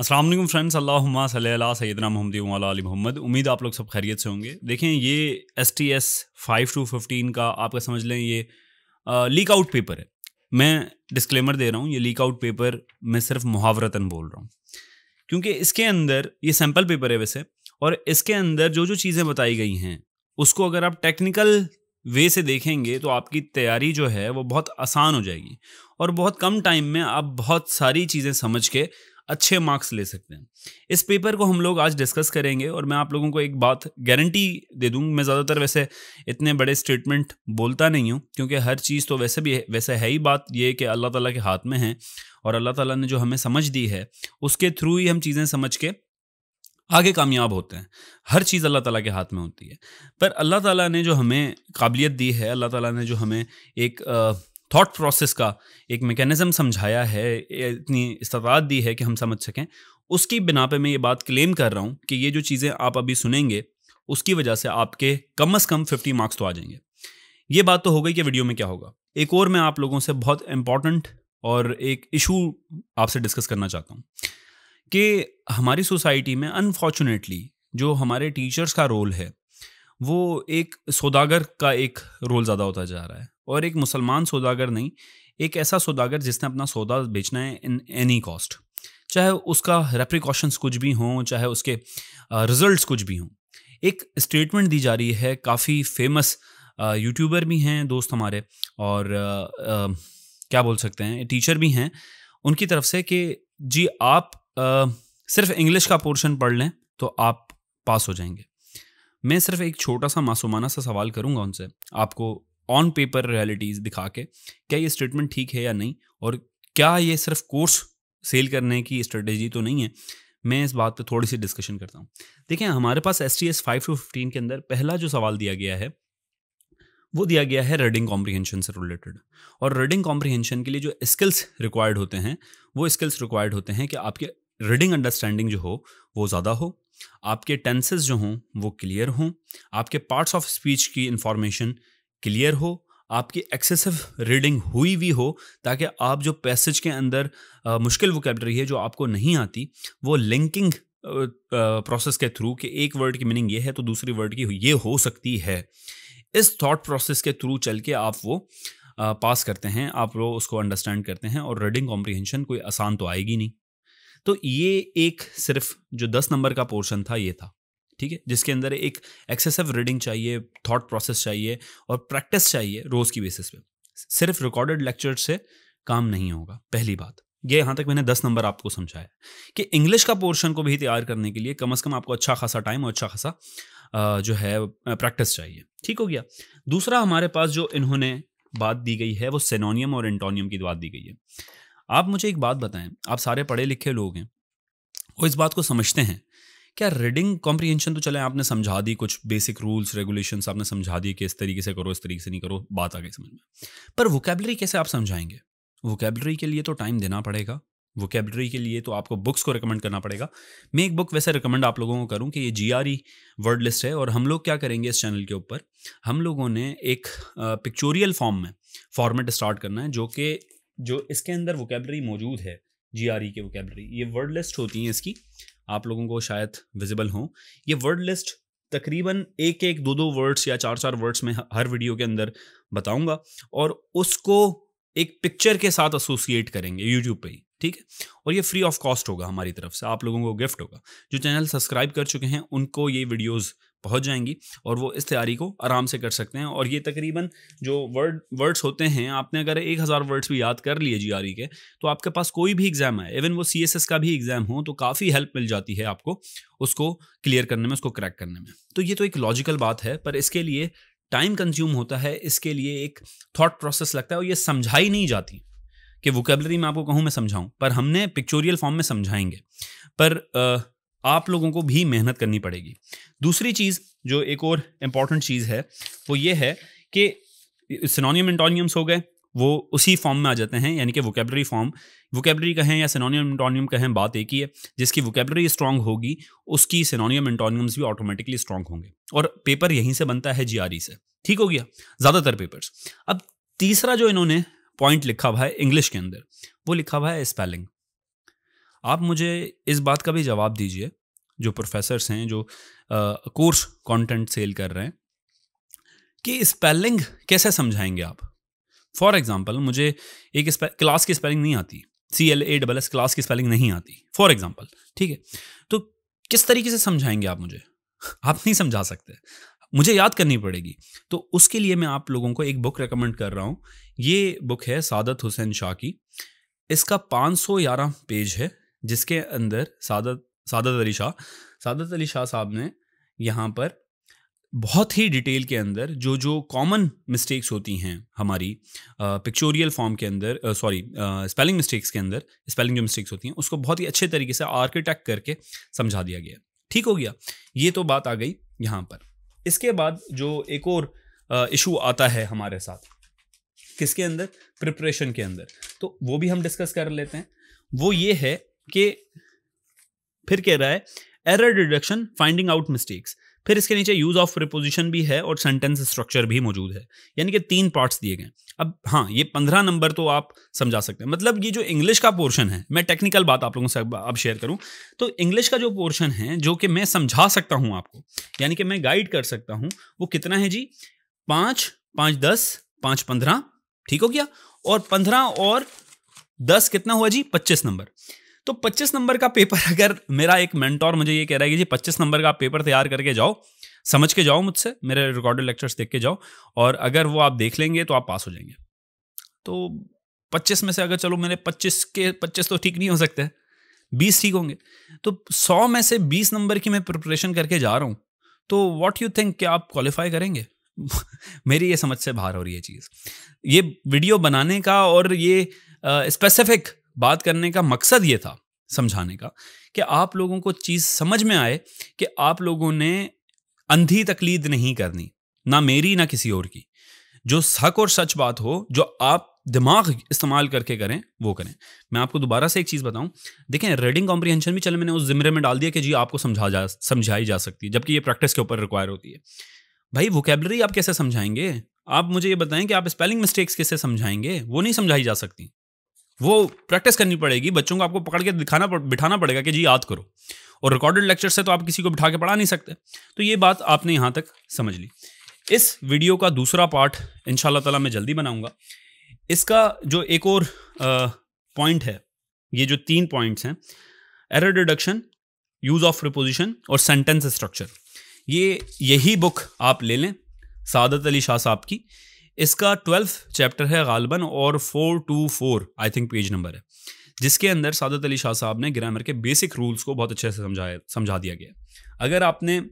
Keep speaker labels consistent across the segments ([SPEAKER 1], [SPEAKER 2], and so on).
[SPEAKER 1] Aslam friends अल्लाह सल्ला सैदना मोहम्मद वाली मोहम्मद उम्मीद आप लोग सब खैरियत से होंगे देखें ये S T S five to fifteen का आपका समझ लें ये लीक आउट पेपर है मैं डिस्क्लेमर दे रहा हूँ ये लीक आउट पेपर मैं सिर्फ मुहावरतन बोल रहा हूँ क्योंकि इसके अंदर ये सैम्पल पेपर है वैसे और इसके अंदर जो जो चीज़ें बताई गई हैं उसको अगर आप टेक्निकल वे से देखेंगे तो आपकी तैयारी जो है वो बहुत आसान हो जाएगी और बहुत कम टाइम में आप बहुत सारी चीज़ें समझ के अच्छे मार्क्स ले सकते हैं इस पेपर को हम लोग आज डिस्कस करेंगे और मैं आप लोगों को एक बात गारंटी दे दूँ मैं ज़्यादातर वैसे इतने बड़े स्टेटमेंट बोलता नहीं हूँ क्योंकि हर चीज़ तो वैसे भी है वैसे है ही बात ये कि अल्लाह ताला के हाथ में है और अल्लाह ताला ने जो हमें समझ दी है उसके थ्रू ही हम चीज़ें समझ के आगे कामयाब होते हैं हर चीज़ अल्लाह ताला के हाथ में होती है पर अल्लाह ताला ने जो हमें काबिलियत दी है अल्लाह ताला ने जो हमें एक थॉट प्रोसेस का एक मेकेनिज़्म समझाया है इतनी इस्तात दी है कि हम समझ सकें उसकी बिना पे मैं ये बात क्लेम कर रहा हूँ कि ये जो चीज़ें आप अभी सुनेंगे उसकी वजह से आपके कम अज़ कम फिफ्टी मार्क्स तो आ जाएंगे ये बात तो हो गई कि वीडियो में क्या होगा एक और मैं आप लोगों से बहुत इम्पॉर्टेंट और एक इशू आपसे डिस्कस करना चाहता हूँ कि हमारी सोसाइटी में अनफॉर्चुनेटली जो हमारे टीचर्स का रोल है वो एक सौदागर का एक रोल ज़्यादा होता जा रहा है और एक मुसलमान सौदागर नहीं एक ऐसा सौदागर जिसने अपना सौदा बेचना है इन एनी कॉस्ट चाहे उसका रेप्रिकॉशंस कुछ भी हों चाहे उसके रिजल्ट्स कुछ भी हों एक स्टेटमेंट दी जा रही है काफ़ी फेमस यूट्यूबर भी हैं दोस्त हमारे और आ, आ, क्या बोल सकते हैं टीचर भी हैं उनकी तरफ से कि जी आप आ, सिर्फ इंग्लिश का पोर्शन पढ़ लें तो आप पास हो जाएंगे मैं सिर्फ एक छोटा सा मासूमाना सा सवाल करूंगा उनसे आपको ऑन पेपर रियलिटीज़ दिखा के क्या ये स्टेटमेंट ठीक है या नहीं और क्या ये सिर्फ कोर्स सेल करने की स्ट्रेटेजी तो नहीं है मैं इस बात पर थोड़ी सी डिस्कशन करता हूँ देखें हमारे पास S T S five to fifteen के अंदर पहला जो सवाल दिया गया है वो दिया गया है रीडिंग कॉम्प्रीहेंशन से रिलेटेड और रीडिंग कॉम्प्रीहेंशन के लिए जो स्किल्स रिक्वायर्ड होते हैं वो स्किल्स रिक्वायर्ड होते हैं कि आपके रीडिंग अंडरस्टैंडिंग जो हो वो ज़्यादा हो आपके टेंसेस जो हों वो क्लियर हों आपके पार्ट्स ऑफ स्पीच की इंफॉर्मेशन क्लियर हो आपकी एक्सेसिव रीडिंग हुई भी हो ताकि आप जो पैसेज के अंदर आ, मुश्किल वोकेबलरी है जो आपको नहीं आती वो लिंकिंग प्रोसेस के थ्रू कि एक वर्ड की मीनिंग ये है तो दूसरी वर्ड की ये हो सकती है इस थॉट प्रोसेस के थ्रू चल के आप वो आ, पास करते हैं आप वो उसको अंडरस्टैंड करते हैं और रीडिंग कॉम्प्रिहेंशन कोई आसान तो आएगी नहीं तो ये एक सिर्फ जो दस नंबर का पोर्शन था ये था ठीक है जिसके अंदर एक एक्सेसिव रीडिंग चाहिए थॉट प्रोसेस चाहिए और प्रैक्टिस चाहिए रोज़ की बेसिस पे सिर्फ रिकॉर्डेड लेक्चर से काम नहीं होगा पहली बात ये यहाँ तक मैंने दस नंबर आपको समझाया कि इंग्लिश का पोर्शन को भी तैयार करने के लिए कम अज़ कम आपको अच्छा खासा टाइम और अच्छा खासा जो है प्रैक्टिस चाहिए ठीक हो गया दूसरा हमारे पास जो इन्होंने बात दी गई है वो सेनोनियम और एंटोनियम की बात दी गई है आप मुझे एक बात बताएं आप सारे पढ़े लिखे लोग हैं वो इस बात को समझते हैं क्या रीडिंग कॉम्प्रीहेंशन तो चले आपने समझा दी कुछ बेसिक रूल्स रेगुलेशन आपने समझा दिए कि इस तरीके से करो इस तरीके से नहीं करो बात आ गई समझ में पर वोकेबलरी कैसे आप समझाएंगे वोकेबलरी के लिए तो टाइम देना पड़ेगा वोकेबलरी के लिए तो आपको बुक्स को रिकमेंड करना पड़ेगा मैं एक बुक वैसे रिकमेंड आप लोगों को करूं कि ये G R E word list है और हम लोग क्या करेंगे इस चैनल के ऊपर हम लोगों ने एक पिक्चोरियल फॉर्म में फॉर्मेट स्टार्ट करना है जो कि जो इसके अंदर वोकेबलरी मौजूद है जी आर ई के वोकेबलरी ये वर्ड लिस्ट होती हैं इसकी आप लोगों को शायद विजिबल हों ये वर्ड लिस्ट तकरीबन एक एक दो दो वर्ड्स या चार चार वर्ड्स में हर वीडियो के अंदर बताऊंगा और उसको एक पिक्चर के साथ एसोसिएट करेंगे यूट्यूब पे ही ठीक है और ये फ्री ऑफ कॉस्ट होगा हमारी तरफ से आप लोगों को गिफ्ट होगा जो चैनल सब्सक्राइब कर चुके हैं उनको ये वीडियोज पहुंच जाएंगी और वो इस तैयारी को आराम से कर सकते हैं और ये तकरीबन जो वर्ड वर्ड्स होते हैं आपने अगर एक हज़ार वर्ड्स भी याद कर लिए जी के तो आपके पास कोई भी एग्ज़ाम है इवन वो सी का भी एग्ज़ाम हो तो काफ़ी हेल्प मिल जाती है आपको उसको क्लियर करने में उसको क्रैक करने में तो ये तो एक लॉजिकल बात है पर इसके लिए टाइम कंज्यूम होता है इसके लिए एक थॉट प्रोसेस लगता है और ये समझाई नहीं जाती कि वोकेबलरी में आपको कहूँ मैं समझाऊँ पर हमने पिक्चोरियल फॉर्म में समझाएंगे पर आप लोगों को भी मेहनत करनी पड़ेगी दूसरी चीज़ जो एक और इम्पॉर्टेंट चीज़ है वो ये है कि सिनोनियम एंटोनियम्स हो गए वो उसी फॉर्म में आ जाते हैं यानी कि वोकेबलरी फॉर्म वोकेबलरी कहें या सिनोनियम एंटोनियम कहें बात एक ही है जिसकी वोकेबलरी स्ट्रांग होगी उसकी सिनोनियम एंटोनियम्स भी ऑटोमेटिकली स्ट्रांग होंगे और पेपर यहीं से बनता है जी e से ठीक हो गया ज़्यादातर पेपर्स अब तीसरा जो इन्होंने पॉइंट लिखा हुआ है इंग्लिश के अंदर वो लिखा हुआ है स्पेलिंग आप मुझे इस बात का भी जवाब दीजिए जो प्रोफेसर्स हैं जो कोर्स कंटेंट सेल कर रहे हैं कि स्पेलिंग कैसे समझाएंगे आप फॉर एग्जाम्पल मुझे एक क्लास की स्पेलिंग नहीं आती C L A double S class की स्पेलिंग नहीं आती फॉर एग्जाम्पल ठीक है तो किस तरीके से समझाएंगे आप मुझे आप नहीं समझा सकते मुझे याद करनी पड़ेगी तो उसके लिए मैं आप लोगों को एक बुक रेकमेंड कर रहा हूँ ये बुक है सादत हुसैन शाह की इसका पाँच सौ ग्यारह पेज है जिसके अंदर सादत सादत अली शाह सादत अली शाह साहब ने यहाँ पर बहुत ही डिटेल के अंदर जो जो कॉमन मिस्टेक्स होती हैं हमारी पिक्चोरियल फॉर्म के अंदर सॉरी स्पेलिंग मिस्टेक्स के अंदर स्पेलिंग जो मिस्टेक्स होती हैं उसको बहुत ही अच्छे तरीके से आर्किटेक्ट करके समझा दिया गया ठीक हो गया ये तो बात आ गई यहाँ पर इसके बाद जो एक और इशू आता है हमारे साथ किसके अंदर प्रिपरेशन के अंदर तो वो भी हम डिस्कस कर लेते हैं वो ये है कि फिर कह रहा है error deduction finding out mistakes फिर इसके नीचे यूज ऑफ प्रपोजिशन भी है और सेंटेंस स्ट्रक्चर भी मौजूद है यानी कि तीन पार्ट्स दिए गए अब हाँ ये पंद्रह नंबर तो आप समझा सकते हैं मतलब ये जो इंग्लिश का पोर्शन है मैं टेक्निकल बात आप लोगों से अब शेयर करूं तो इंग्लिश का जो पोर्शन है जो कि मैं समझा सकता हूं आपको यानी कि मैं गाइड कर सकता हूं वो कितना है जी पांच पांच दस पांच पंद्रह ठीक हो गया और पंद्रह और दस कितना हुआ जी पच्चीस नंबर तो 25 नंबर का पेपर अगर मेरा एक मेंटोर मुझे ये कह रहा है कि जी 25 नंबर का पेपर तैयार करके जाओ समझ के जाओ मुझसे मेरे रिकॉर्डेड लेक्चर्स देख के जाओ और अगर वो आप देख लेंगे तो आप पास हो जाएंगे तो 25 में से अगर चलो मेरे 25 के 25 तो ठीक नहीं हो सकते 20 ठीक होंगे तो 100 में से 20 नंबर की मैं प्रिपरेशन करके जा रहा हूँ तो वॉट यू थिंक क्या आप क्वालिफाई करेंगे मेरी ये समझ से बाहर हो रही है चीज़ ये वीडियो बनाने का और ये स्पेसिफिक uh, बात करने का मकसद ये था समझाने का कि आप लोगों को चीज़ समझ में आए कि आप लोगों ने अंधी तकलीद नहीं करनी ना मेरी ना किसी और की जो हक और सच बात हो जो आप दिमाग इस्तेमाल करके करें वो करें मैं आपको दोबारा से एक चीज़ बताऊं देखें रीडिंग कॉम्प्रीहेंशन भी चले मैंने उस जिमरे में डाल दिया कि जी आपको समझा जा समझाई जा सकती है जबकि ये प्रैक्टिस के ऊपर रिक्वायर होती है भाई वोकेबलरी आप कैसे समझाएंगे आप मुझे ये बताएं कि आप स्पेलिंग मिस्टेक्स कैसे समझाएंगे वो नहीं समझाई जा सकती वो प्रैक्टिस करनी पड़ेगी बच्चों को आपको पकड़ के दिखाना पड़, बिठाना पड़ेगा कि जी याद करो और रिकॉर्डेड लेक्चर से तो आप किसी को बिठा के पढ़ा नहीं सकते तो ये बात आपने यहाँ तक समझ ली इस वीडियो का दूसरा पार्ट इन ताला मैं जल्दी बनाऊंगा इसका जो एक और पॉइंट है ये जो तीन पॉइंट्स हैं error deduction use of preposition और सेंटेंस स्ट्रक्चर ये यही बुक आप ले लें सादत अली शाह साहब की इसका ट्वेल्थ चैप्टर है गालबन और four to four I think page number है जिसके अंदर सादत अली शाह साहब ने ग्रामर के बेसिक रूल्स को बहुत अच्छे से समझाया समझा दिया गया अगर आपने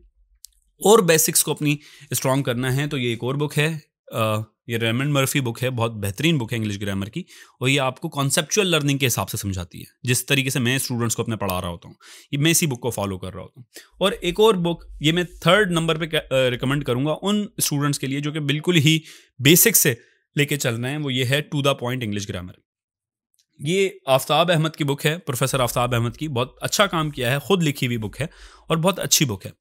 [SPEAKER 1] और बेसिक्स को अपनी स्ट्रॉन्ग करना है तो ये एक और बुक है ये रेमंड मर्फी बुक है बहुत बेहतरीन बुक है इंग्लिश ग्रामर की और ये आपको कॉन्सेप्चुअल लर्निंग के हिसाब से समझाती है जिस तरीके से मैं स्टूडेंट्स को अपने पढ़ा रहा होता हूँ ये मैं इसी बुक को फॉलो कर रहा होता हूँ और एक और बुक ये मैं थर्ड नंबर पर रिकमेंड करूँगा उन स्टूडेंट्स के लिए जो कि बिल्कुल ही बेसिक से लेके चल रहे हैं वो ये है to the point English grammar ये आफ्ताब अहमद की बुक है प्रोफेसर आफ्ताब अहमद की बहुत अच्छा काम किया है खुद लिखी हुई बुक है और बहुत अच्छी बुक है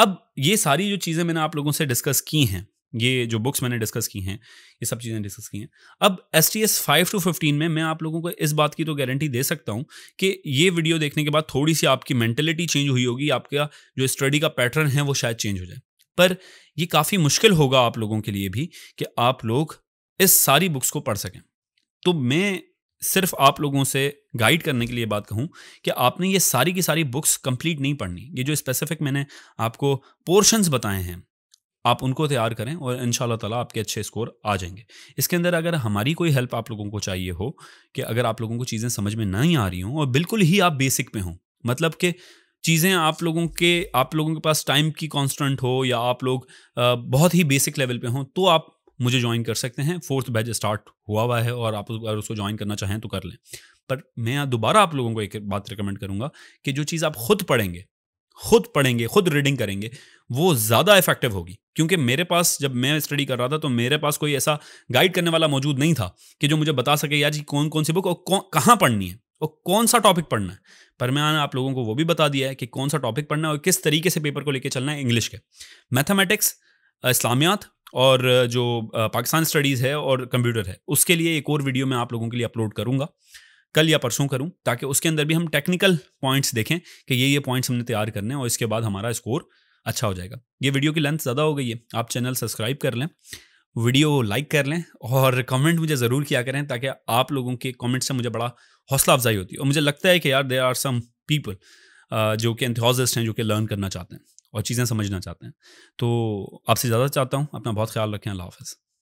[SPEAKER 1] अब ये सारी जो चीज़ें मैंने आप लोगों से डिस्कस की हैं ये जो बुक्स मैंने डिस्कस की हैं ये सब चीज़ें डिस्कस की हैं अब S T S five to fifteen में मैं आप लोगों को इस बात की तो गारंटी दे सकता हूँ कि ये वीडियो देखने के बाद थोड़ी सी आपकी मैंटेलिटी चेंज हुई होगी आपका जो स्टडी का पैटर्न है वो शायद चेंज हो जाए पर ये काफ़ी मुश्किल होगा आप लोगों के लिए भी कि आप लोग इस सारी बुक्स को पढ़ सकें तो मैं सिर्फ आप लोगों से गाइड करने के लिए बात कहूँ कि आपने ये सारी की सारी बुक्स कंप्लीट नहीं पढ़नी ये जो स्पेसिफिक मैंने आपको पोर्शंस बताए हैं आप उनको तैयार करें और इन ताला आपके अच्छे स्कोर आ जाएंगे इसके अंदर अगर हमारी कोई हेल्प आप लोगों को चाहिए हो कि अगर आप लोगों को चीज़ें समझ में नहीं आ रही हों और बिल्कुल ही आप बेसिक पे हों मतलब कि चीज़ें आप लोगों के आप लोगों के पास टाइम की कांस्टेंट हो या आप लोग बहुत ही बेसिक लेवल पे हों तो आप मुझे ज्वाइन कर सकते हैं फोर्थ बैच स्टार्ट हुआ हुआ है और आप अगर उसको ज्वाइन करना चाहें तो कर लें पर मैं दोबारा आप लोगों को एक बात रिकमेंड करूंगा कि जो चीज़ आप खुद पढ़ेंगे खुद पढ़ेंगे खुद रीडिंग करेंगे वो ज़्यादा इफेक्टिव होगी क्योंकि मेरे पास जब मैं स्टडी कर रहा था तो मेरे पास कोई ऐसा गाइड करने वाला मौजूद नहीं था कि जो मुझे बता सके यार जी कौन कौन सी बुक और कहाँ पढ़नी है और कौन सा टॉपिक पढ़ना है पर मैं आप लोगों को वो भी बता दिया है कि कौन सा टॉपिक पढ़ना है और किस तरीके से पेपर को लेकर चलना है इंग्लिश के मैथमेटिक्स इस्लामियात और जो पाकिस्तान स्टडीज़ है और कंप्यूटर है उसके लिए एक और वीडियो मैं आप लोगों के लिए अपलोड करूँगा कल या परसों करूं ताकि उसके अंदर भी हम टेक्निकल पॉइंट्स देखें कि ये ये पॉइंट्स हमने तैयार करने हैं और इसके बाद हमारा स्कोर अच्छा हो जाएगा ये वीडियो की लेंथ ज़्यादा हो गई है आप चैनल सब्सक्राइब कर लें वीडियो लाइक कर लें और कमेंट मुझे ज़रूर किया करें ताकि आप लोगों के कमेंट से मुझे बड़ा हौसला अफजाई होती है और मुझे लगता है कि यार देर आर सम पीपल जो कि एंथोजिस्ट हैं जो कि लर्न करना चाहते हैं और चीज़ें समझना चाहते हैं तो आपसे ज़्यादा चाहता हूँ अपना बहुत ख्याल रखें अल्लाह हाफ़